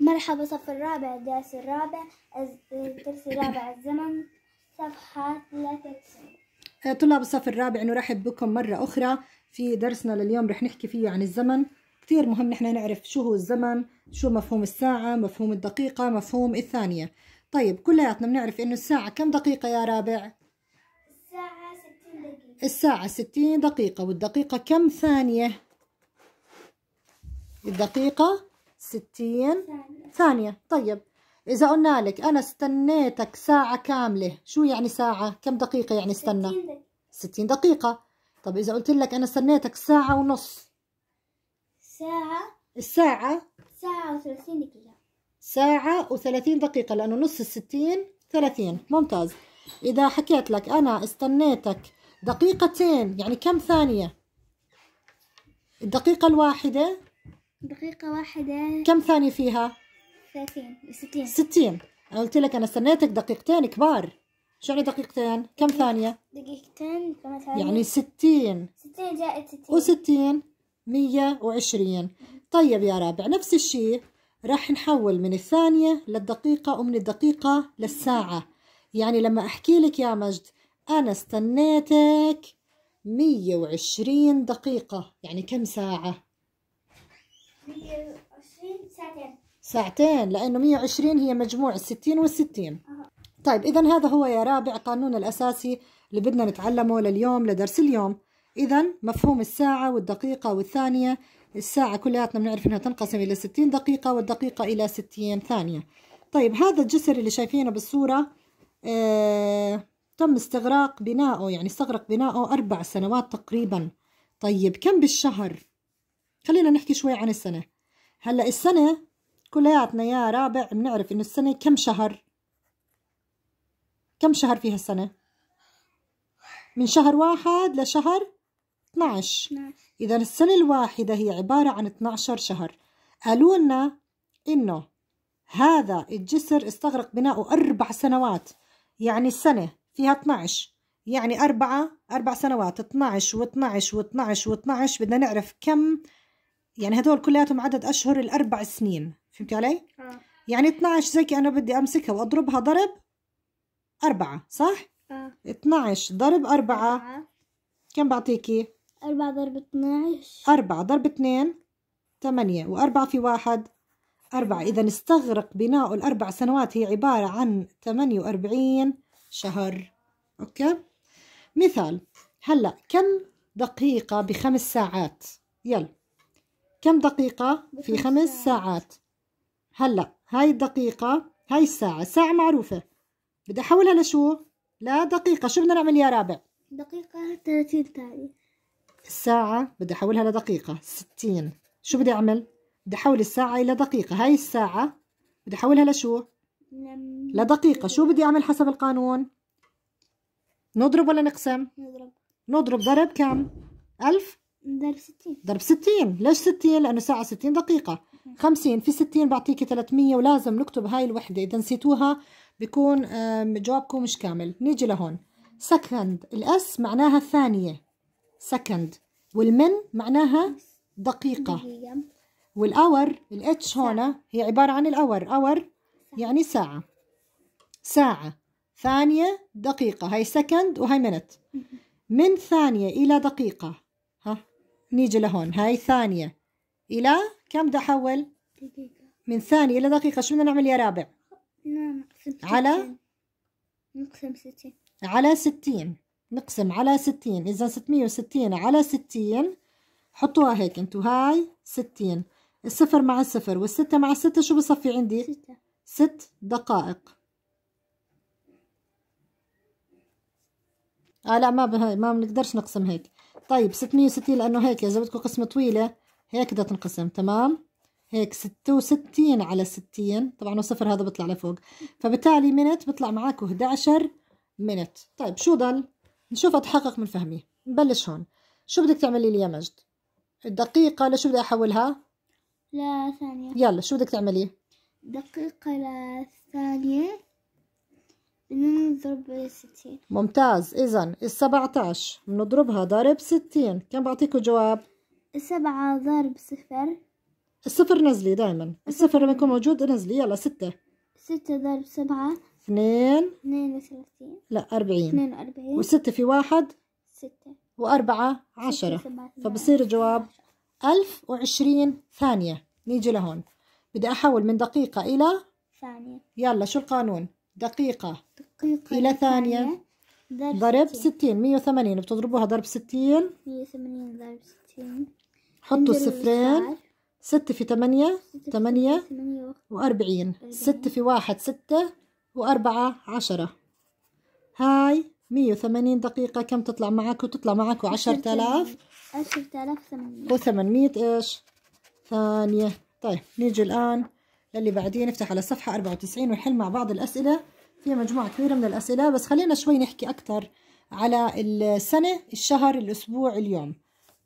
مرحبا صف الرابع الدرس الرابع الدرس الرابع الزمن صفحة 93 طلاب الصف الرابع نرحب بكم مرة أخرى في درسنا لليوم رح نحكي فيه عن الزمن كثير مهم نحن نعرف شو هو الزمن شو مفهوم الساعة مفهوم الدقيقة مفهوم الثانية طيب كلياتنا بنعرف إنه الساعة كم دقيقة يا رابع؟ الساعة 60 دقيقة الساعة 60 دقيقة والدقيقة كم ثانية؟ الدقيقة ستين ثانية طيب إذا قلنا لك أنا استنيتك ساعة كاملة شو يعني ساعة؟ كم دقيقة يعني استنى؟ ستين دقيقة طب إذا قلت لك أنا استنيتك ساعة ونص ساعة الساعة ساعة وثلاثين دقيقة ساعة وثلاثين دقيقة لأنه نص الستين ثلاثين ممتاز إذا حكيت لك أنا استنيتك دقيقتين يعني كم ثانية الدقيقة الواحدة دقيقة واحدة كم ثانية فيها؟ 30 60 60 قلت لك أنا استنيتك دقيقتين كبار شو يعني دقيقتين؟ كم ثانية؟ دقيقتين كم ثانية؟ يعني 60 60 زائد 60 و60 120 طيب يا رابع نفس الشيء راح نحول من الثانية للدقيقة ومن الدقيقة للساعة يعني لما أحكي لك يا مجد أنا استنيتك 120 دقيقة يعني كم ساعة؟ 120 ساعتين ساعتين لأنه 120 هي مجموع 60 والستين أه. طيب إذا هذا هو يا رابع قانون الأساسي اللي بدنا نتعلمه لليوم لدرس اليوم إذا مفهوم الساعة والدقيقة والثانية الساعة كلياتنا بنعرف إنها تنقسم إلى 60 دقيقة والدقيقة إلى 60 ثانية طيب هذا الجسر اللي شايفينه بالصورة آه تم استغراق بنائه يعني استغرق بنائه أربع سنوات تقريبا طيب كم بالشهر؟ خلينا نحكي شوي عن السنة هلا السنة كلياتنا يا رابع بنعرف إنه السنة كم شهر كم شهر فيها السنة من شهر واحد لشهر 12 إذا السنة الواحدة هي عبارة عن 12 شهر قالوا لنا إنه هذا الجسر استغرق بناؤه أربع سنوات يعني السنة فيها 12 يعني أربعة أربع سنوات 12 و12 و12 و12 بدنا نعرف كم يعني هدول كلياتهم عدد أشهر الأربع سنين فهمتي علي؟ آه. يعني 12 زي كأنه بدي أمسكها وأضربها ضرب أربعة صح؟ آه. 12 ضرب أربعة آه. كم بعطيكي؟ أربعة ضرب 12 أربعة ضرب اثنين ثمانية وأربعة في واحد أربعة إذا استغرق بناء الأربع سنوات هي عبارة عن 48 شهر أوكي مثال هلأ كم دقيقة بخمس ساعات يلا كم دقيقة في خمس ساعات هلا هاي الدقيقة هاي الساعة الساعة معروفة بدي أحولها لشو لا دقيقة شو بدنا نعمل يا رابع دقيقة 30 ثانية الساعة بدي أحولها لدقيقة 60 شو بدي أعمل بدي أحول الساعة إلى دقيقة هاي الساعة بدي أحولها لشو لم... لدقيقة شو بدي أعمل حسب القانون نضرب ولا نقسم نضرب نضرب ضرب كم ألف ضرب 60 ضرب 60 ليش 60 لانه ساعه 60 دقيقه 50 في 60 بعطيكي 300 ولازم نكتب هاي الوحده اذا نسيتوها بيكون جوابكم مش كامل نيجي لهون سكند الاس معناها ثانيه سكند والمن معناها دقيقه والاور الاتش هون هي عباره عن الاور اور يعني ساعه ساعه ثانيه دقيقه هاي سكند وهي منت من ثانيه الى دقيقه ها نيجي لهون هاي ثانية إلى كم بدي أحول؟ دقيقة من ثانية إلى دقيقة شو بدنا نعمل يا رابع؟ نقسم على نقسم ستين على ستين نقسم على ستين إذا ستمية وستين على ستين حطوها هيك أنتوا هاي ستين الصفر مع الصفر والستة مع الستة شو بصفي عندي؟ ستة ست دقائق آه لا ما بها ما بنقدرش نقسم هيك طيب 660 لانه هيك اذا بدكم قسمه طويله هيك بدها تنقسم تمام هيك 66 على 60 طبعا الصفر هذا بيطلع لفوق فبالتالي منت بيطلع معك 11 منت طيب شو ضل نشوف اتحقق من فهمي نبلش هون شو بدك تعملي لي يا مجد الدقيقة لشو بدي احولها لا ثانية يلا شو بدك تعملي دقيقة لثانية نضرب ستين ممتاز إذا السبعة عشر بنضربها ضرب ستين كم بعطيكوا جواب؟ 7 ضرب صفر الصفر نزلي دائما الصفر لما يكون موجود نزلي يلا ستة ستة ضرب سبعة اثنين اثنين لا أربعين اثنين و وستة في واحد ستة وأربعة عشرة فبصير الجواب ألف وعشرين ثانية نيجي لهون بدي أحول من دقيقة إلى ثانية يلا شو القانون دقيقة دقيقة إلى ثانية ضرب ستين مية وثمانين بتضربوها ضرب ستين مية وثمانين ضرب ستين حطوا الصفرين ستة في ثمانية ثمانية وأربعين ستة في واحد ستة وأربعة عشرة هاي مية وثمانين دقيقة كم تطلع معك وتطلع معك عشرة آلاف عشرة آلاف ثمانية وثمانمية إيش ثانية طيب نيجي الآن للي بعديه نفتح على الصفحة 94 ونحل مع بعض الأسئلة في مجموعة كبيرة من الأسئلة بس خلينا شوي نحكي أكثر على السنة الشهر الأسبوع اليوم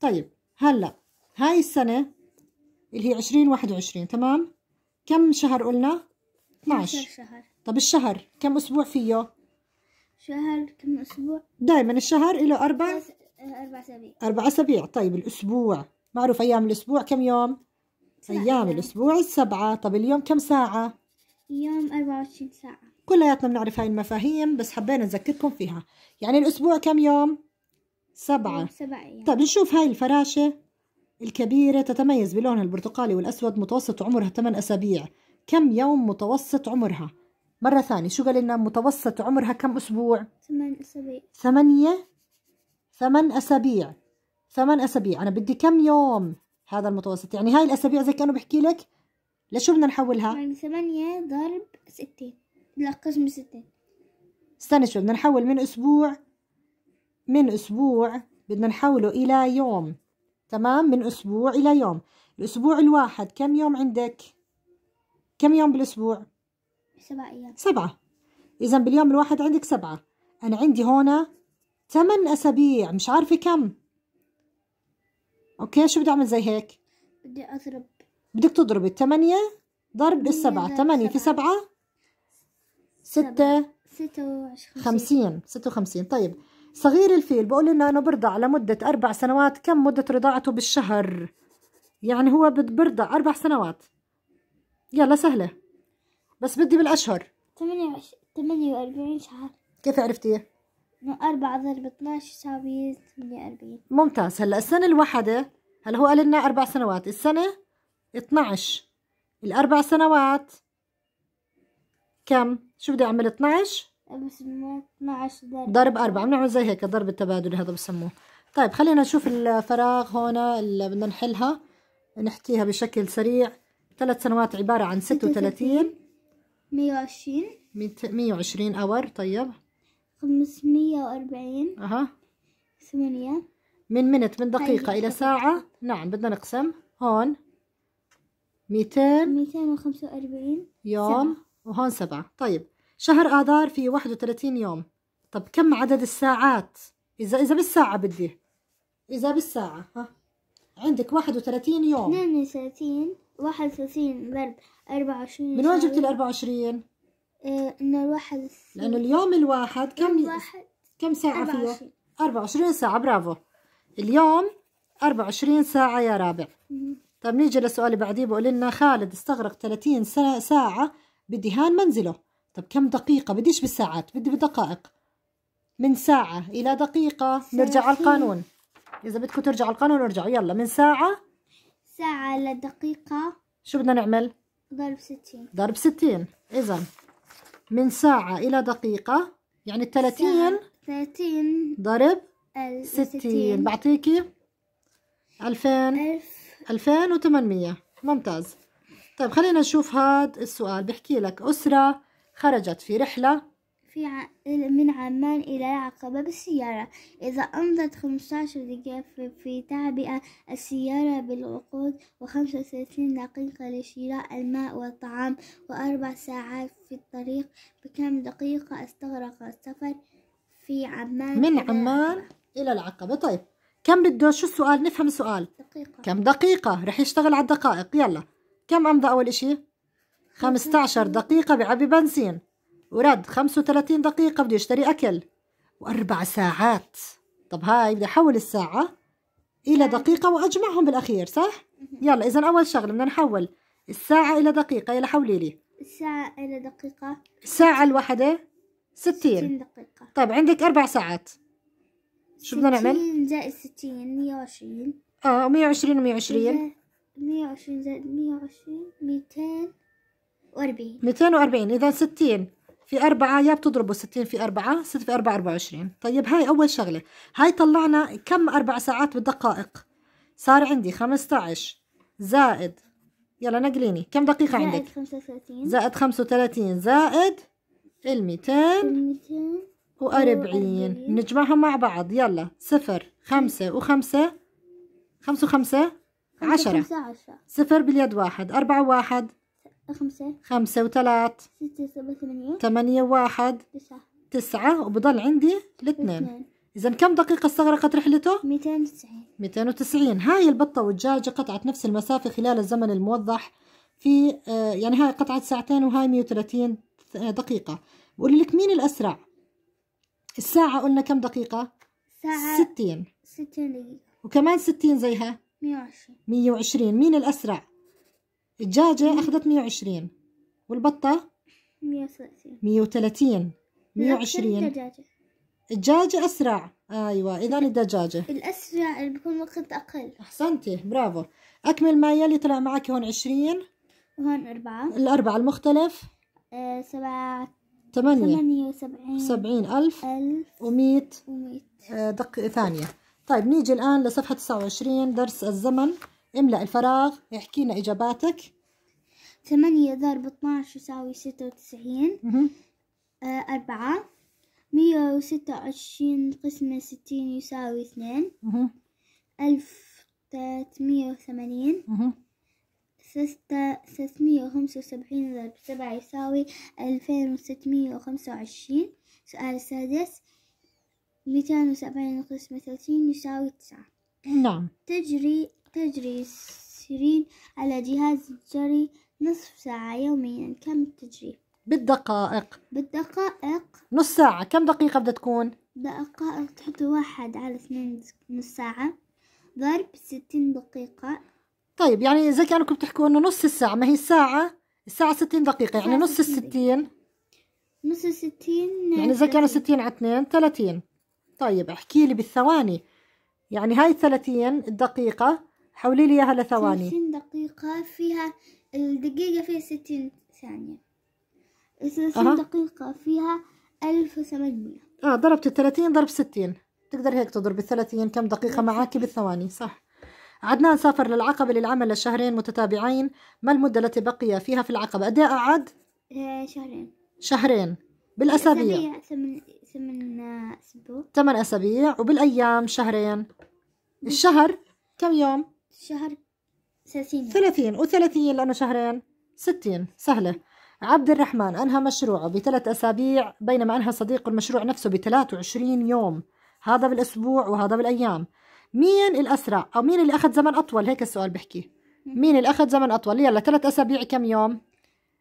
طيب هلا هاي السنة اللي هي 2021 تمام كم شهر قلنا 12 شهر طب الشهر كم أسبوع فيه شهر كم أسبوع دائما الشهر له أربع أربع أسابيع أربع أسابيع طيب الأسبوع معروف أيام الأسبوع كم يوم أيام الأسبوع السبعة طب اليوم كم ساعة؟ اليوم 24 ساعة كلياتنا بنعرف هاي المفاهيم بس حبينا نذكركم فيها يعني الأسبوع كم يوم؟ سبعة سبعة أيام طب نشوف هاي الفراشة الكبيرة تتميز بلونها البرتقالي والأسود متوسط عمرها 8 أسابيع كم يوم متوسط عمرها؟ مرة ثانية شو قال لنا متوسط عمرها كم أسبوع؟ ثمان أسابيع ثمانية ثمان أسابيع ثمان أسابيع أنا بدي كم يوم؟ هذا المتوسط يعني هاي الأسابيع زي كأنه بحكي لك لشو بدنا نحولها؟ يعني ثمانية ضرب ستين لا قسم ستين استنى شوي بدنا نحول من أسبوع من أسبوع بدنا نحوله إلى يوم تمام من أسبوع إلى يوم الأسبوع الواحد كم يوم عندك؟ كم يوم بالأسبوع؟ سبعة أيام سبعة إذا باليوم الواحد عندك سبعة أنا عندي هون ثمان أسابيع مش عارفة كم اوكي شو بدي اعمل زي هيك بدي اضرب بدك تضربي 8 ضرب السبعة 8 في 7 6 56 56 طيب صغير الفيل بقول لنا انه برضع لمدة أربع سنوات كم مدة رضاعته بالشهر يعني هو برضع أربع سنوات يلا سهلة بس بدي بالأشهر 48 شهر كيف عرفتيه؟ انه 4 ضرب 12 يساوي 48 ممتاز هلا السنة الواحدة هلا هو قال لنا أربع سنوات السنة 12 الأربع سنوات كم؟ شو بدي أعمل 12؟ بسموه 12 ضرب ضرب 4 بنعمل زي هيك الضرب التبادلي هذا بسموه طيب خلينا نشوف الفراغ هون اللي بدنا نحلها نحكيها بشكل سريع ثلاث سنوات عبارة عن 36 120 120 اور طيب خمسمية وأربعين أها ثمانية من منت من دقيقة طيب، إلى ساعة نعم بدنا نقسم هون ميتين ميتين وخمسة وأربعين يوم سبعة. وهون سبعة طيب شهر آذار فيه واحد وثلاثين يوم طب كم عدد الساعات إذا إذا بالساعة بدي إذا بالساعة ها عندك واحد وثلاثين يوم اثنين وثلاثين واحد وثلاثين ضرب أربعة وعشرين من وين جبتي الأربعة وعشرين؟ آه، ان الواحد لانه اليوم الواحد كم الواحد كم ساعة 24. فيه 24 ساعة برافو اليوم 24 ساعة يا رابع طب نيجي للسؤال اللي بعديه بقول لنا خالد استغرق 30 ساعة بدهان منزله طب كم دقيقة بديش بالساعات بدي بالدقائق من ساعة إلى دقيقة نرجع على القانون إذا بدكم ترجعوا على القانون ارجعوا يلا من ساعة ساعة لدقيقة شو بدنا نعمل؟ ضرب 60 ضرب 60 إذا من ساعة إلى دقيقة يعني الثلاثين 30 ضرب ستين بعطيكي ألفين ألفين وثمانمية ممتاز طيب خلينا نشوف هاد السؤال بحكي لك أسرة خرجت في رحلة في ع... من عمان إلى العقبة بالسيارة إذا أمضت خمسة دقيقة في في تعبئة السيارة بالوقود وخمسة وثلاثين دقيقة لشراء الماء والطعام وأربع ساعات في الطريق بكم دقيقة استغرق السفر في عمان من إلى عمان إلى العقبة طيب كم بده شو السؤال نفهم السؤال دقيقة كم دقيقة رح يشتغل على الدقائق يلا كم أمضى أول إشي 15 دقيقة بعبي بنزين ورد 35 دقيقة بده يشتري أكل وأربع ساعات طب هاي بدي أحول الساعة إلى نعم. دقيقة وأجمعهم بالأخير صح؟ يلا إذا أول شغلة بدنا نحول الساعة إلى دقيقة يلا حولي لي الساعة إلى دقيقة الساعة الواحدة 60 دقيقة طيب عندك أربع ساعات شو بدنا نعمل؟ 60 زائد 60 120 اه 120 و120 120 زائد 120 240 240 إذا 60 في أربعة يا بتضربوا 60 في أربعة 6 في أربعة 24 طيب هاي أول شغلة هاي طلعنا كم أربع ساعات بالدقائق صار عندي 15 زائد يلا نقليني كم دقيقة زائد عندك؟ 35 زائد 35 زائد ال 200 وأربعين نجمعهم مع بعض يلا صفر خمسة وخمسة خمسة وخمسة عشرة صفر باليد واحد أربعة واحد خمسة خمسة وثلاث ستة سبعة ثمانية ثمانية واحد تسعة تسعة وبضل عندي الاثنين إذا كم دقيقة استغرقت رحلته؟ 290 290 هاي البطة والدجاجة قطعت نفس المسافة خلال الزمن الموضح في آه، يعني هاي قطعت ساعتين وهاي 130 آه، دقيقة بقول لك مين الأسرع؟ الساعة قلنا كم دقيقة؟ ساعة 60 60 دقيقة وكمان 60 زيها 120 120 مين الأسرع؟ الدجاجة أخذت 120 والبطة 130 130 120 الدجاجة الدجاجة أسرع أيوة إذا الدجاجة الأسرع اللي بيكون وقت أقل أحسنتي برافو أكمل ما يلي طلع معك هون 20 وهون أربعة الأربعة المختلف آه، سبعة ثمانية وسبعين سبعين ألف ألف ومية ومية آه، دق ثانية طيب نيجي الآن لصفحة تسعة وعشرين درس الزمن املأ الفراغ احكي لنا إجاباتك ثمانية ضرب اتناش يساوي ستة وتسعين آه، أربعة مية وستة وعشرين قسمة ستين يساوي اثنين ألف تلاتمية وثمانين ستمية وخمسة وسبعين ضرب سبعة يساوي ألفين وستمية وخمسة وعشرين السؤال السادس ميتين وسبعين قسمة ثلاثين يساوي تسعة نعم تجري تجري سيرين على جهاز الجري نصف ساعة يوميا كم تجري؟ بالدقائق بالدقائق نص ساعة كم دقيقة بدها تكون؟ دقائق تحط واحد على اثنين نص ساعة ضرب ستين دقيقة طيب يعني زي كأنكم بتحكوا إنه نص الساعة ما هي الساعة الساعة ستين دقيقة يعني نص الستين نص الستين يعني زي كانوا ستين على اثنين ثلاثين طيب احكي لي بالثواني يعني هاي الثلاثين الدقيقة حولي لي اياها لثواني 30 دقيقة فيها الدقيقة فيها 60 ثانية 30 دقيقة فيها 1800 اه ضربت ال 30 ضرب 60 تقدر هيك تضرب ال 30 كم دقيقة معك بالثواني صح عدنان سافر للعقبة للعمل لشهرين متتابعين ما المدة التي بقي فيها في العقبة قد قعد؟ إيه آه، شهرين شهرين بالأسابيع ثمان ثمان أسبوع ثمان أسابيع وبالأيام شهرين الشهر كم يوم؟ شهر ثلاثين ثلاثين وثلاثين لأنه شهرين ستين سهلة عبد الرحمن أنهى مشروعه بثلاث أسابيع بينما أنهى صديقه المشروع نفسه بثلاث وعشرين يوم هذا بالأسبوع وهذا بالأيام مين الأسرع أو مين اللي أخذ زمن أطول هيك السؤال بحكي مين اللي أخذ زمن أطول يلا ثلاث أسابيع كم يوم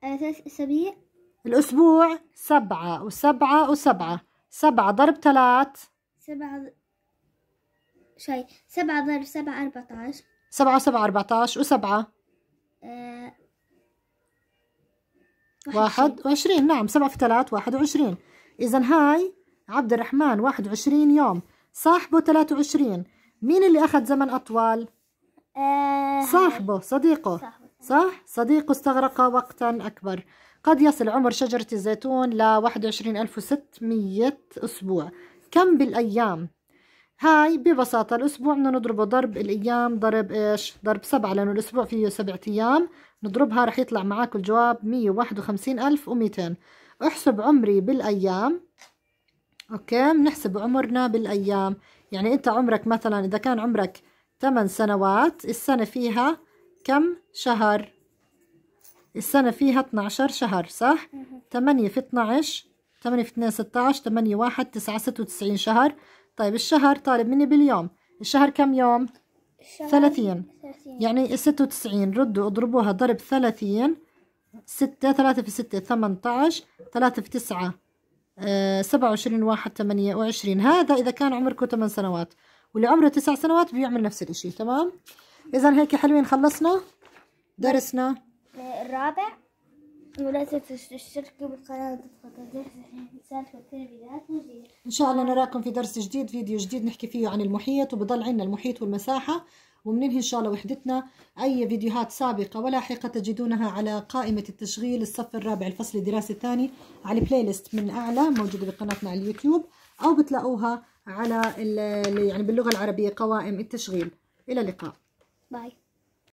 آه، ثلاث أسابيع الأسبوع سبعة وسبعة وسبعة سبعة ضرب ثلاث سبعة شوي سبعة ضرب سبعة أربعة عشر سبعة وسبعة أربعتاش وسبعة آه، واحد وعشرين نعم سبعة في ثلاث واحد وعشرين إذا هاي عبد الرحمن واحد وعشرين يوم صاحبه ثلاثة وعشرين مين اللي أخذ زمن أطول؟ آه، صاحبه صديقه صاحبه. صح؟ صديقه استغرق وقتا أكبر قد يصل عمر شجرة الزيتون لواحد وعشرين ألف وستمية أسبوع كم بالأيام؟ هاي ببساطة الأسبوع بدنا نضربه ضرب الأيام ضرب إيش؟ ضرب سبعة لأنه الأسبوع فيه سبعة أيام نضربها رح يطلع معاك الجواب مية وواحد وخمسين ألف وميتين احسب عمري بالأيام أوكي بنحسب عمرنا بالأيام يعني أنت عمرك مثلا إذا كان عمرك ثمان سنوات السنة فيها كم شهر؟ السنة فيها 12 شهر صح؟ 8 في 12 8 في 2 16 8 1 9 96 شهر طيب الشهر طالب مني باليوم الشهر كم يوم؟ ثلاثين يعني ستة وتسعين ردوا اضربوها ضرب ثلاثين ستة ثلاثة في ستة ثمنتعش ثلاثة في تسعة آه، سبعة وعشرين واحد ثمانية وعشرين هذا إذا كان عمركم ثمان سنوات واللي عمره تسع سنوات بيعمل نفس الإشي تمام إذا هيك حلوين خلصنا درسنا الرابع ولا تنسوا تشتركوا بالقناة وتضغطوا الجرس عشان يوصلكم كل فيديوهات جديدة إن شاء الله نراكم في درس جديد فيديو جديد نحكي فيه عن المحيط وبضل عندنا المحيط والمساحة وبننهي إن شاء الله وحدتنا أي فيديوهات سابقة ولاحقة تجدونها على قائمة التشغيل الصف الرابع الفصل الدراسي الثاني على البلاي ليست من أعلى موجودة بقناتنا على اليوتيوب أو بتلاقوها على يعني باللغة العربية قوائم التشغيل إلى اللقاء باي